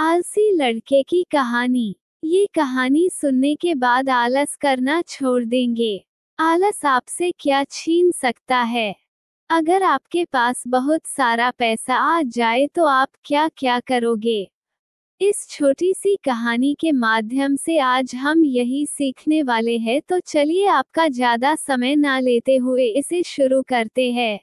आलसी लड़के की कहानी ये कहानी सुनने के बाद आलस करना छोड़ देंगे आलस आपसे क्या छीन सकता है अगर आपके पास बहुत सारा पैसा आ जाए तो आप क्या क्या करोगे इस छोटी सी कहानी के माध्यम से आज हम यही सीखने वाले हैं तो चलिए आपका ज्यादा समय ना लेते हुए इसे शुरू करते हैं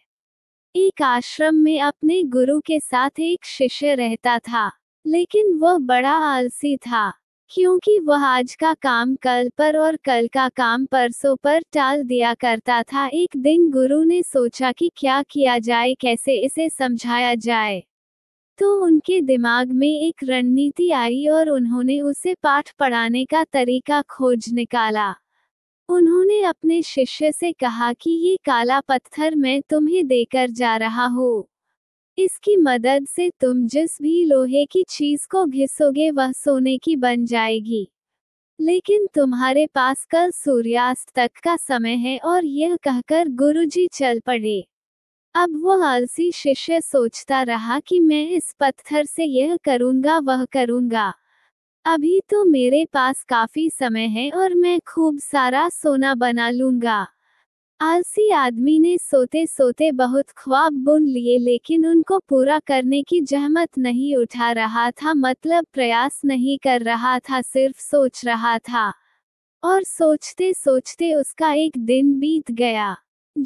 एक आश्रम में अपने गुरु के साथ एक शिष्य रहता था लेकिन वह बड़ा आलसी था क्योंकि वह आज का काम कल पर और कल का काम परसों पर टाल दिया करता था एक दिन गुरु ने सोचा कि क्या किया जाए कैसे इसे समझाया जाए तो उनके दिमाग में एक रणनीति आई और उन्होंने उसे पाठ पढ़ाने का तरीका खोज निकाला उन्होंने अपने शिष्य से कहा कि ये काला पत्थर मैं तुम्हें देकर जा रहा हूँ इसकी मदद से तुम जिस भी लोहे की चीज को घिसोगे वह सोने की बन जाएगी लेकिन तुम्हारे पास कल सूर्यास्त तक का समय है और यह कहकर गुरुजी चल पड़े अब वह आलसी शिष्य सोचता रहा कि मैं इस पत्थर से यह करूंगा वह करूंगा अभी तो मेरे पास काफी समय है और मैं खूब सारा सोना बना लूंगा आलसी आदमी ने सोते सोते बहुत ख्वाब बुन लिए लेकिन उनको पूरा करने की जहमत नहीं उठा रहा था मतलब प्रयास नहीं कर रहा था सिर्फ सोच रहा था और सोचते सोचते उसका एक दिन बीत गया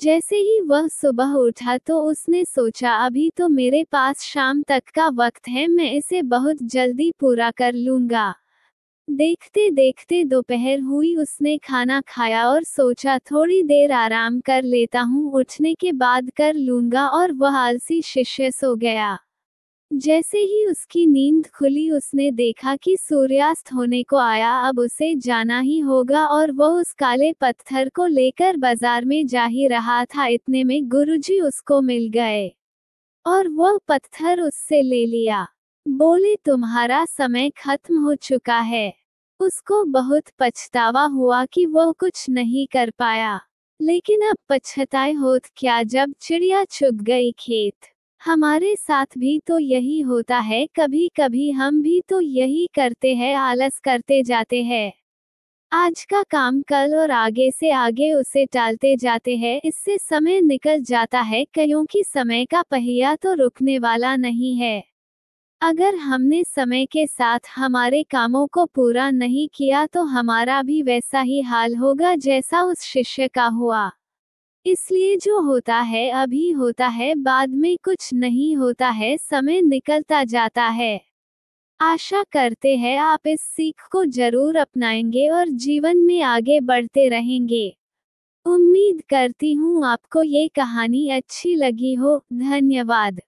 जैसे ही वह सुबह उठा तो उसने सोचा अभी तो मेरे पास शाम तक का वक्त है मैं इसे बहुत जल्दी पूरा कर लूंगा देखते देखते दोपहर हुई उसने खाना खाया और सोचा थोड़ी देर आराम कर लेता हूँ उठने के बाद कर लूंगा और वह आलसी शिष्य सो गया जैसे ही उसकी नींद खुली उसने देखा कि सूर्यास्त होने को आया अब उसे जाना ही होगा और वह उस काले पत्थर को लेकर बाजार में जा ही रहा था इतने में गुरुजी उसको मिल गए और वह पत्थर उससे ले लिया बोले तुम्हारा समय खत्म हो चुका है उसको बहुत पछतावा हुआ कि वह कुछ नहीं कर पाया लेकिन अब पछताए होत क्या जब चिड़िया चुग गई खेत हमारे साथ भी तो यही होता है कभी कभी हम भी तो यही करते हैं आलस करते जाते हैं आज का काम कल और आगे से आगे उसे टालते जाते हैं इससे समय निकल जाता है क्योंकि समय का पहिया तो रुकने वाला नहीं है अगर हमने समय के साथ हमारे कामों को पूरा नहीं किया तो हमारा भी वैसा ही हाल होगा जैसा उस शिष्य का हुआ इसलिए जो होता है अभी होता है बाद में कुछ नहीं होता है समय निकलता जाता है आशा करते हैं आप इस सीख को जरूर अपनाएंगे और जीवन में आगे बढ़ते रहेंगे उम्मीद करती हूँ आपको ये कहानी अच्छी लगी हो धन्यवाद